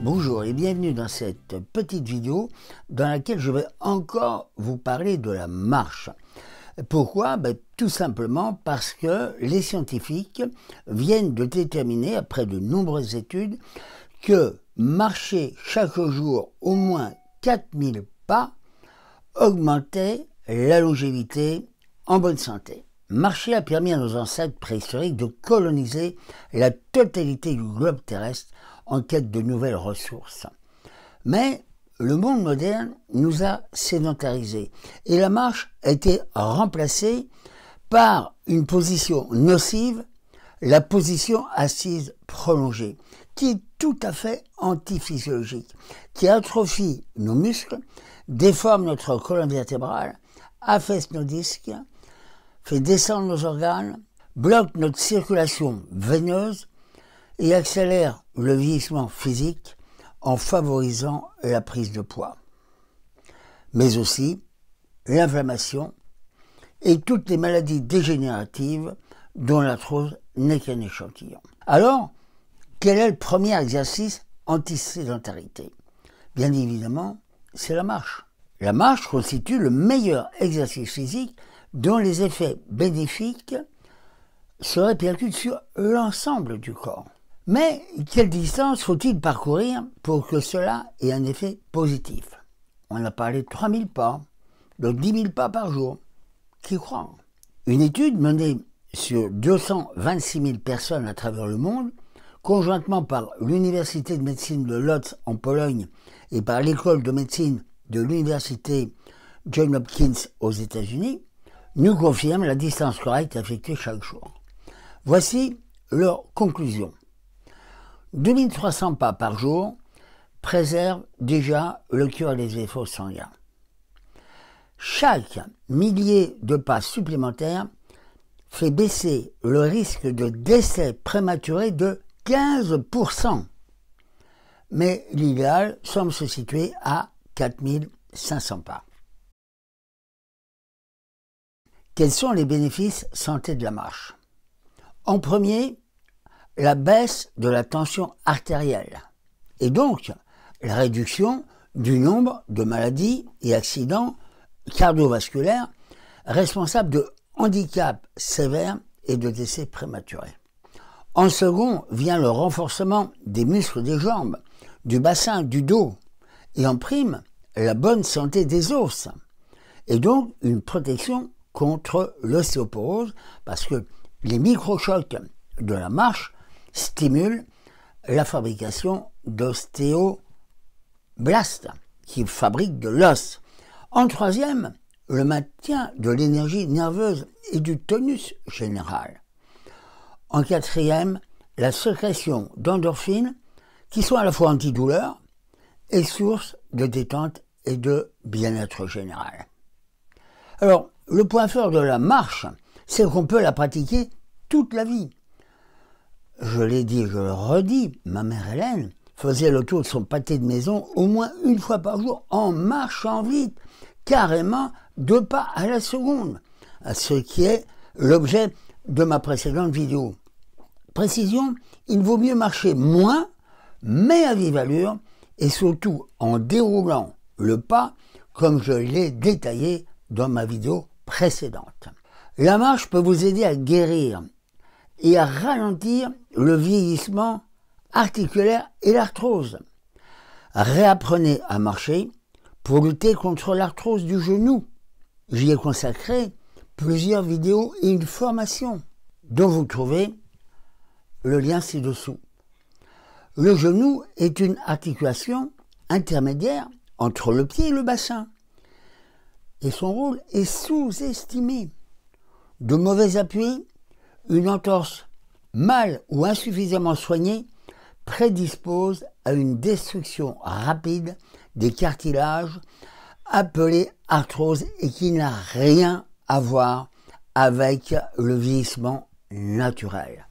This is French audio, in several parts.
Bonjour et bienvenue dans cette petite vidéo dans laquelle je vais encore vous parler de la marche. Pourquoi ben, Tout simplement parce que les scientifiques viennent de déterminer, après de nombreuses études, que marcher chaque jour au moins 4000 pas augmentait la longévité en bonne santé. Marcher a permis à nos ancêtres préhistoriques de coloniser la totalité du globe terrestre en quête de nouvelles ressources. Mais le monde moderne nous a sédentarisés et la marche a été remplacée par une position nocive, la position assise prolongée, qui est tout à fait antiphysiologique, qui atrophie nos muscles, déforme notre colonne vertébrale, affaisse nos disques, fait descendre nos organes, bloque notre circulation veineuse et accélère le vieillissement physique en favorisant la prise de poids, mais aussi l'inflammation et toutes les maladies dégénératives dont l'arthrose n'est qu'un échantillon. Alors, quel est le premier exercice anti-sédentarité Bien évidemment, c'est la marche. La marche constitue le meilleur exercice physique dont les effets bénéfiques se répercutent sur l'ensemble du corps. Mais quelle distance faut-il parcourir pour que cela ait un effet positif On a parlé de 3000 pas, donc 10 000 pas par jour. Qui croit Une étude menée sur 226 000 personnes à travers le monde, conjointement par l'Université de médecine de Lodz en Pologne et par l'École de médecine de l'Université John Hopkins aux États-Unis, nous confirme la distance correcte effectuée chaque jour. Voici leur conclusion. 2300 pas par jour préservent déjà le cœur et les efforts sanguins. Chaque millier de pas supplémentaires fait baisser le risque de décès prématuré de 15%. Mais l'idéal semble se situer à 4500 pas. Quels sont les bénéfices santé de la marche En premier, la baisse de la tension artérielle et donc la réduction du nombre de maladies et accidents cardiovasculaires responsables de handicaps sévères et de décès prématurés. En second vient le renforcement des muscles des jambes, du bassin, du dos, et en prime, la bonne santé des os, et donc une protection contre l'ostéoporose parce que les microchocs de la marche stimulent la fabrication d'ostéoblastes qui fabriquent de l'os. En troisième, le maintien de l'énergie nerveuse et du tonus général. En quatrième, la sécrétion d'endorphines qui sont à la fois antidouleur et source de détente et de bien-être général. Alors, le point fort de la marche, c'est qu'on peut la pratiquer toute la vie. Je l'ai dit, je le redis, ma mère Hélène faisait le tour de son pâté de maison au moins une fois par jour en marchant vite, carrément deux pas à la seconde, ce qui est l'objet de ma précédente vidéo. Précision, il vaut mieux marcher moins, mais à vive allure, et surtout en déroulant le pas, comme je l'ai détaillé dans ma vidéo précédente. La marche peut vous aider à guérir et à ralentir le vieillissement articulaire et l'arthrose. Réapprenez à marcher pour lutter contre l'arthrose du genou. J'y ai consacré plusieurs vidéos et une formation dont vous trouvez le lien ci-dessous. Le genou est une articulation intermédiaire entre le pied et le bassin et son rôle est sous-estimé. De mauvais appuis, une entorse mal ou insuffisamment soignée prédispose à une destruction rapide des cartilages appelée arthrose et qui n'a rien à voir avec le vieillissement naturel.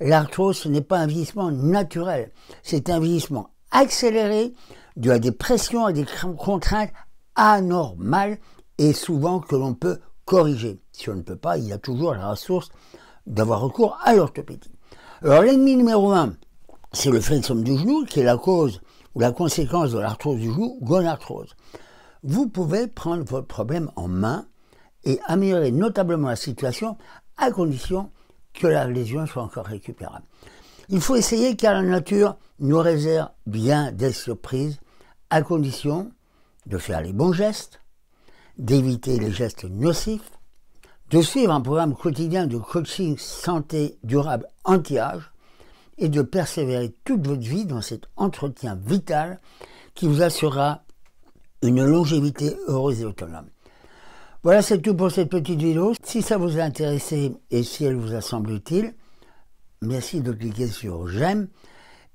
L'arthrose, ce n'est pas un vieillissement naturel, c'est un vieillissement accéléré dû à des pressions et des contraintes anormales et souvent que l'on peut corriger. Si on ne peut pas, il y a toujours la ressource d'avoir recours à l'orthopédie. Alors l'ennemi numéro un, c'est le flingue-somme du genou, qui est la cause ou la conséquence de l'arthrose du genou, gonarthrose. Vous pouvez prendre votre problème en main et améliorer notablement la situation à condition que la lésion soit encore récupérable. Il faut essayer car la nature nous réserve bien des surprises à condition de faire les bons gestes, d'éviter les gestes nocifs, de suivre un programme quotidien de coaching santé durable anti-âge et de persévérer toute votre vie dans cet entretien vital qui vous assurera une longévité heureuse et autonome. Voilà, c'est tout pour cette petite vidéo. Si ça vous a intéressé et si elle vous a semblé utile, merci de cliquer sur j'aime.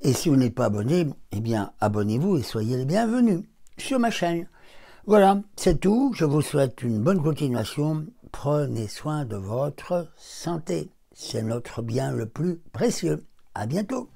Et si vous n'êtes pas abonné, eh bien abonnez-vous et soyez les bienvenus sur ma chaîne. Voilà, c'est tout. Je vous souhaite une bonne continuation. Prenez soin de votre santé. C'est notre bien le plus précieux. À bientôt.